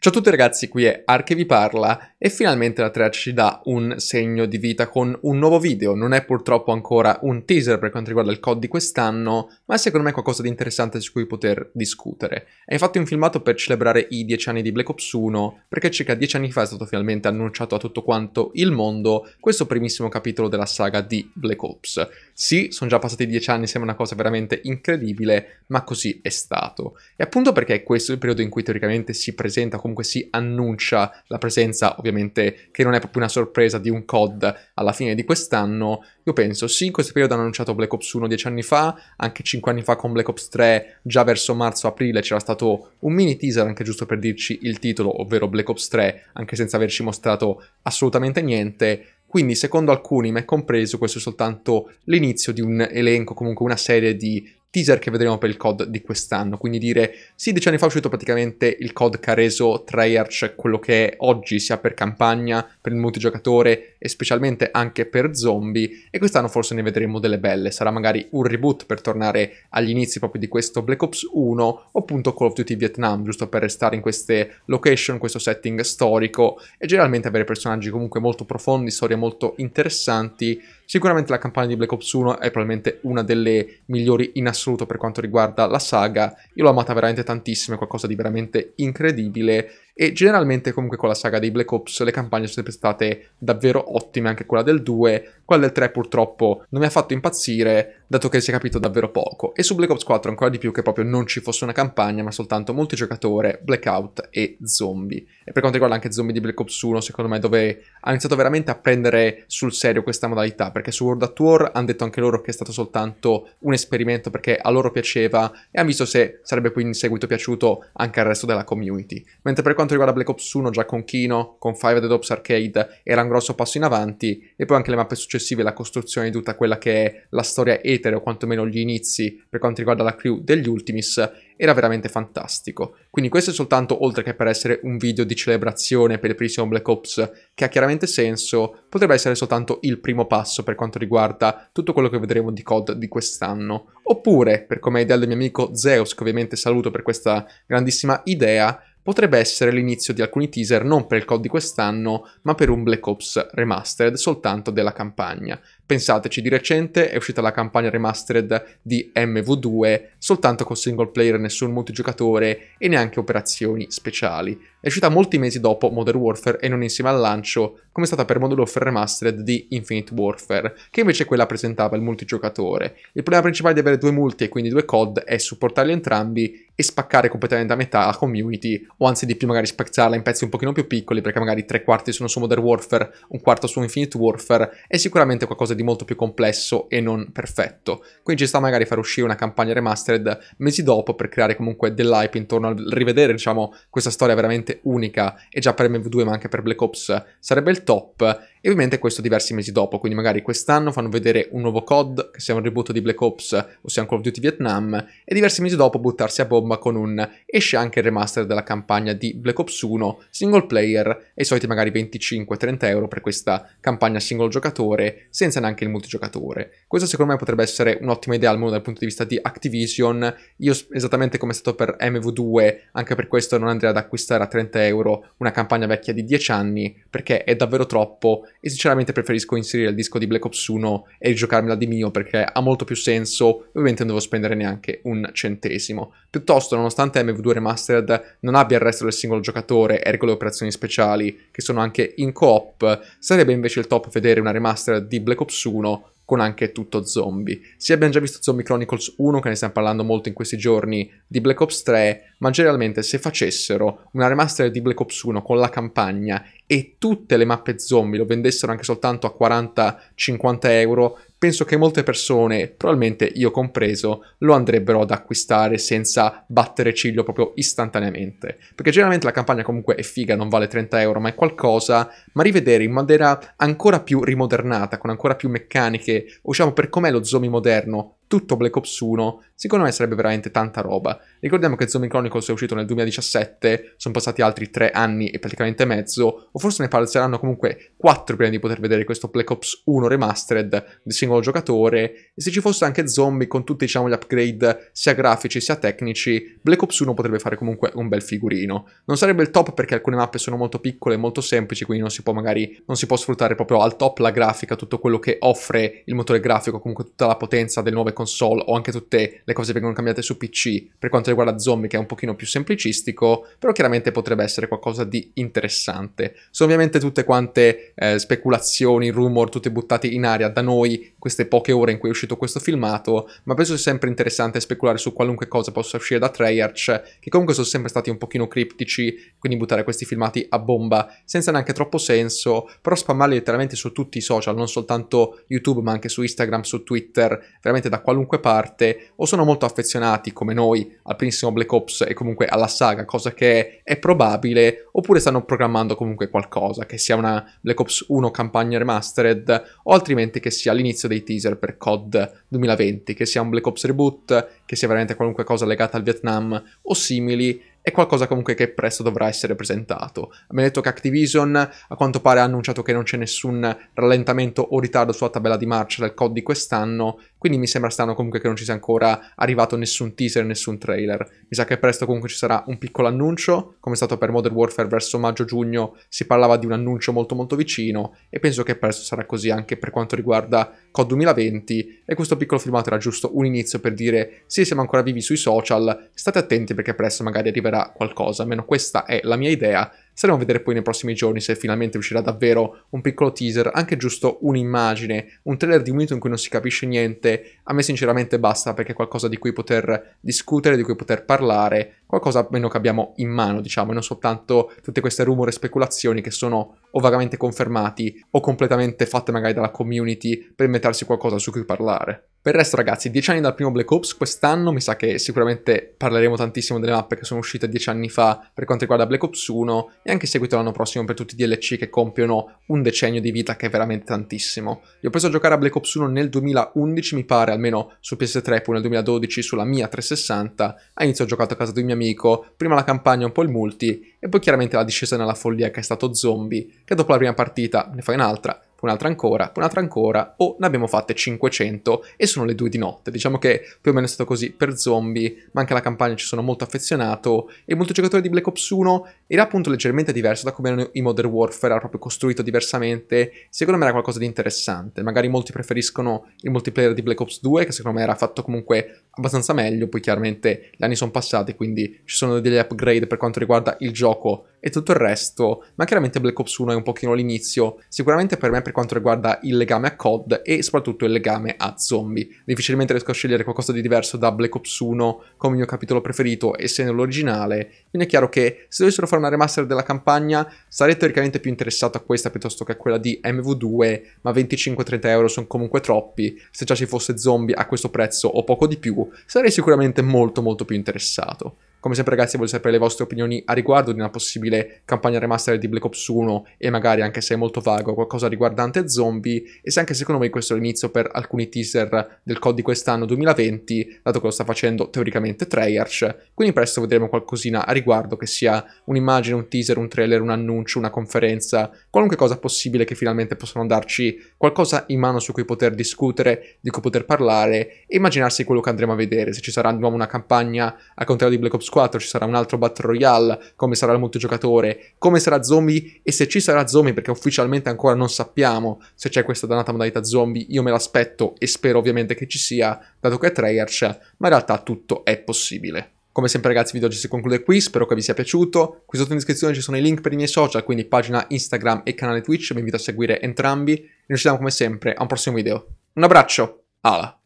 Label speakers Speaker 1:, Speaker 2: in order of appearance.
Speaker 1: Ciao a tutti ragazzi, qui è Arche vi parla e finalmente la 3 ci dà un segno di vita con un nuovo video. Non è purtroppo ancora un teaser per quanto riguarda il COD di quest'anno, ma è secondo me qualcosa di interessante su cui poter discutere. È infatti un filmato per celebrare i 10 anni di Black Ops 1, perché circa 10 anni fa è stato finalmente annunciato a tutto quanto il mondo questo primissimo capitolo della saga di Black Ops. Sì, sono già passati 10 anni, sembra una cosa veramente incredibile, ma così è stato. E appunto perché questo è il periodo in cui teoricamente si presenta come comunque si annuncia la presenza, ovviamente, che non è proprio una sorpresa di un COD alla fine di quest'anno, io penso sì, in questo periodo hanno annunciato Black Ops 1 dieci anni fa, anche cinque anni fa con Black Ops 3, già verso marzo-aprile c'era stato un mini teaser anche giusto per dirci il titolo, ovvero Black Ops 3, anche senza averci mostrato assolutamente niente. Quindi, secondo alcuni, me compreso, questo è soltanto l'inizio di un elenco, comunque una serie di teaser che vedremo per il COD di quest'anno, quindi dire sì, dieci anni fa è uscito praticamente il COD che ha reso Treyarch quello che è oggi, sia per campagna, per il multigiocatore e specialmente anche per zombie, e quest'anno forse ne vedremo delle belle, sarà magari un reboot per tornare agli inizi proprio di questo Black Ops 1, o appunto Call of Duty Vietnam, giusto per restare in queste location, questo setting storico, e generalmente avere personaggi comunque molto profondi, storie molto interessanti, Sicuramente la campagna di Black Ops 1 è probabilmente una delle migliori in assoluto per quanto riguarda la saga, io l'ho amata veramente tantissimo, è qualcosa di veramente incredibile e generalmente comunque con la saga dei Black Ops le campagne sono sempre state davvero ottime, anche quella del 2, quella del 3 purtroppo non mi ha fatto impazzire, dato che si è capito davvero poco, e su Black Ops 4 ancora di più che proprio non ci fosse una campagna, ma soltanto multigiocatore, blackout e zombie. E per quanto riguarda anche zombie di Black Ops 1, secondo me, dove ha iniziato veramente a prendere sul serio questa modalità, perché su World at War hanno detto anche loro che è stato soltanto un esperimento perché a loro piaceva e hanno visto se sarebbe poi in seguito piaciuto anche al resto della community. Mentre per quanto riguarda Black Ops 1, già con Kino, con Five Dead Ops Arcade, era un grosso passo in avanti, e poi anche le mappe successive, la costruzione di tutta quella che è la storia e Twitter o quantomeno gli inizi per quanto riguarda la crew degli Ultimis era veramente fantastico. Quindi questo è soltanto, oltre che per essere un video di celebrazione per il primo Black Ops, che ha chiaramente senso, potrebbe essere soltanto il primo passo per quanto riguarda tutto quello che vedremo di COD di quest'anno. Oppure, per come ha ideato il mio amico Zeus, che ovviamente saluto per questa grandissima idea, potrebbe essere l'inizio di alcuni teaser non per il COD di quest'anno, ma per un Black Ops Remastered soltanto della campagna. Pensateci, di recente è uscita la campagna remastered di MV2, soltanto con single player, nessun multigiocatore e neanche operazioni speciali. È uscita molti mesi dopo Modern Warfare e non insieme al lancio, come è stata per Modern Warfare Remastered di Infinite Warfare, che invece quella presentava il multigiocatore. Il problema principale di avere due multi e quindi due COD è supportarli entrambi e spaccare completamente a metà la community, o anzi di più magari spezzarla in pezzi un pochino più piccoli, perché magari tre quarti sono su Modern Warfare, un quarto su Infinite Warfare, è sicuramente qualcosa di molto più complesso e non perfetto. Quindi ci sta magari far uscire una campagna remastered mesi dopo per creare comunque dell'hype intorno al rivedere, diciamo, questa storia veramente veramente unica e già per MV2 ma anche per Black Ops sarebbe il top e ovviamente questo diversi mesi dopo, quindi magari quest'anno fanno vedere un nuovo COD, che sia un reboot di Black Ops o sia un Call of Duty Vietnam, e diversi mesi dopo buttarsi a bomba con un esce anche il remaster della campagna di Black Ops 1, single player, e i soliti magari 25-30 euro per questa campagna single giocatore, senza neanche il multigiocatore. Questo secondo me potrebbe essere un'ottima idea, almeno dal punto di vista di Activision. Io, esattamente come è stato per MV2, anche per questo non andrei ad acquistare a 30 euro una campagna vecchia di 10 anni, perché è davvero troppo e sinceramente preferisco inserire il disco di Black Ops 1 e giocarmela di mio perché ha molto più senso, ovviamente non devo spendere neanche un centesimo. Piuttosto, nonostante MV2 Remastered non abbia il resto del singolo giocatore, ergo le operazioni speciali, che sono anche in co-op, sarebbe invece il top vedere una remastered di Black Ops 1 con anche tutto zombie. Sì, abbiamo già visto Zombie Chronicles 1, che ne stiamo parlando molto in questi giorni, di Black Ops 3, ma generalmente se facessero una remaster di Black Ops 1 con la campagna e tutte le mappe zombie lo vendessero anche soltanto a 40-50 euro, penso che molte persone, probabilmente io compreso, lo andrebbero ad acquistare senza battere ciglio proprio istantaneamente. Perché generalmente la campagna comunque è figa, non vale 30 euro, ma è qualcosa, ma rivedere in maniera ancora più rimodernata, con ancora più meccaniche, o diciamo per com'è lo zombie moderno, tutto Black Ops 1, secondo me sarebbe veramente tanta roba. Ricordiamo che Zombie Chronicles è uscito nel 2017, sono passati altri tre anni e praticamente mezzo, o forse ne passeranno comunque quattro prima di poter vedere questo Black Ops 1 Remastered di singolo giocatore, e se ci fosse anche Zombie con tutti diciamo gli upgrade sia grafici sia tecnici, Black Ops 1 potrebbe fare comunque un bel figurino. Non sarebbe il top perché alcune mappe sono molto piccole e molto semplici, quindi non si può magari, non si può sfruttare proprio al top la grafica, tutto quello che offre il motore grafico, comunque tutta la potenza del nuovo console o anche tutte le cose che vengono cambiate su PC per quanto riguarda zombie che è un pochino più semplicistico, però chiaramente potrebbe essere qualcosa di interessante. Sono ovviamente tutte quante eh, speculazioni, rumor, tutte buttate in aria da noi queste poche ore in cui è uscito questo filmato, ma penso sia sempre interessante speculare su qualunque cosa possa uscire da Treyarch, che comunque sono sempre stati un pochino criptici, quindi buttare questi filmati a bomba senza neanche troppo senso, però spammarli letteralmente su tutti i social, non soltanto YouTube, ma anche su Instagram, su Twitter, veramente da qualunque parte, o sono molto affezionati come noi al primissimo Black Ops e comunque alla saga, cosa che è probabile, oppure stanno programmando comunque qualcosa, che sia una Black Ops 1 campagna remastered o altrimenti che sia l'inizio dei teaser per COD 2020, che sia un Black Ops reboot, che sia veramente qualunque cosa legata al Vietnam o simili, è qualcosa comunque che presto dovrà essere presentato. Abbiamo detto che Activision a quanto pare ha annunciato che non c'è nessun rallentamento o ritardo sulla tabella di marcia del COD di quest'anno quindi mi sembra strano comunque che non ci sia ancora arrivato nessun teaser, nessun trailer. Mi sa che presto comunque ci sarà un piccolo annuncio, come è stato per Modern Warfare verso maggio-giugno si parlava di un annuncio molto molto vicino e penso che presto sarà così anche per quanto riguarda COD 2020 e questo piccolo filmato era giusto un inizio per dire sì siamo ancora vivi sui social, state attenti perché presto magari arriverà qualcosa, almeno questa è la mia idea Saremo a vedere poi nei prossimi giorni se finalmente uscirà davvero un piccolo teaser, anche giusto un'immagine, un trailer di un minuto in cui non si capisce niente. A me sinceramente basta perché è qualcosa di cui poter discutere, di cui poter parlare, qualcosa almeno che abbiamo in mano, diciamo, e non soltanto tutte queste rumore e speculazioni che sono o vagamente confermati o completamente fatte magari dalla community per inventarsi qualcosa su cui parlare. Per il resto ragazzi, dieci anni dal primo Black Ops, quest'anno mi sa che sicuramente parleremo tantissimo delle mappe che sono uscite dieci anni fa per quanto riguarda Black Ops 1 e anche in seguito l'anno prossimo per tutti i DLC che compiono un decennio di vita che è veramente tantissimo. Io ho preso a giocare a Black Ops 1 nel 2011 mi pare, almeno su PS3, poi nel 2012 sulla mia 360, all'inizio ho giocato a casa di un mio amico, prima la campagna un po' il multi e poi chiaramente la discesa nella follia che è stato Zombie, che dopo la prima partita ne fai un'altra poi un'altra ancora, poi un'altra ancora, o ne abbiamo fatte 500 e sono le due di notte. Diciamo che più o meno è stato così per zombie, ma anche alla campagna ci sono molto affezionato e il giocatore di Black Ops 1 era appunto leggermente diverso da come erano i Modern Warfare, era proprio costruito diversamente, secondo me era qualcosa di interessante. Magari molti preferiscono il multiplayer di Black Ops 2, che secondo me era fatto comunque abbastanza meglio, poi chiaramente gli anni sono passati, quindi ci sono degli upgrade per quanto riguarda il gioco e tutto il resto, ma chiaramente Black Ops 1 è un pochino l'inizio, sicuramente per me per quanto riguarda il legame a COD e soprattutto il legame a zombie. Difficilmente riesco a scegliere qualcosa di diverso da Black Ops 1 come mio capitolo preferito, essendo l'originale, quindi è chiaro che se dovessero fare una remaster della campagna sarei teoricamente più interessato a questa piuttosto che a quella di MV2, ma 25-30 euro sono comunque troppi, se già ci fosse zombie a questo prezzo o poco di più, sarei sicuramente molto molto più interessato. Come sempre ragazzi voglio sapere le vostre opinioni a riguardo di una possibile campagna remaster di Black Ops 1 e magari anche se è molto vago qualcosa riguardante zombie e se anche secondo me questo è l'inizio per alcuni teaser del COD di quest'anno 2020 dato che lo sta facendo teoricamente Treyarch quindi presto vedremo qualcosina a riguardo che sia un'immagine, un teaser, un trailer, un annuncio, una conferenza qualunque cosa possibile che finalmente possano darci qualcosa in mano su cui poter discutere, di cui poter parlare e immaginarsi quello che andremo a vedere se ci sarà di nuovo una campagna al contrario di Black Ops Ops 4 ci sarà un altro Battle Royale, come sarà il multigiocatore, come sarà zombie e se ci sarà zombie perché ufficialmente ancora non sappiamo se c'è questa dannata modalità zombie, io me l'aspetto e spero ovviamente che ci sia, dato che è Treyarch, ma in realtà tutto è possibile. Come sempre ragazzi il video oggi si conclude qui, spero che vi sia piaciuto. Qui sotto in descrizione ci sono i link per i miei social, quindi pagina Instagram e canale Twitch, vi invito a seguire entrambi. E noi ci vediamo come sempre a un prossimo video. Un abbraccio, ala!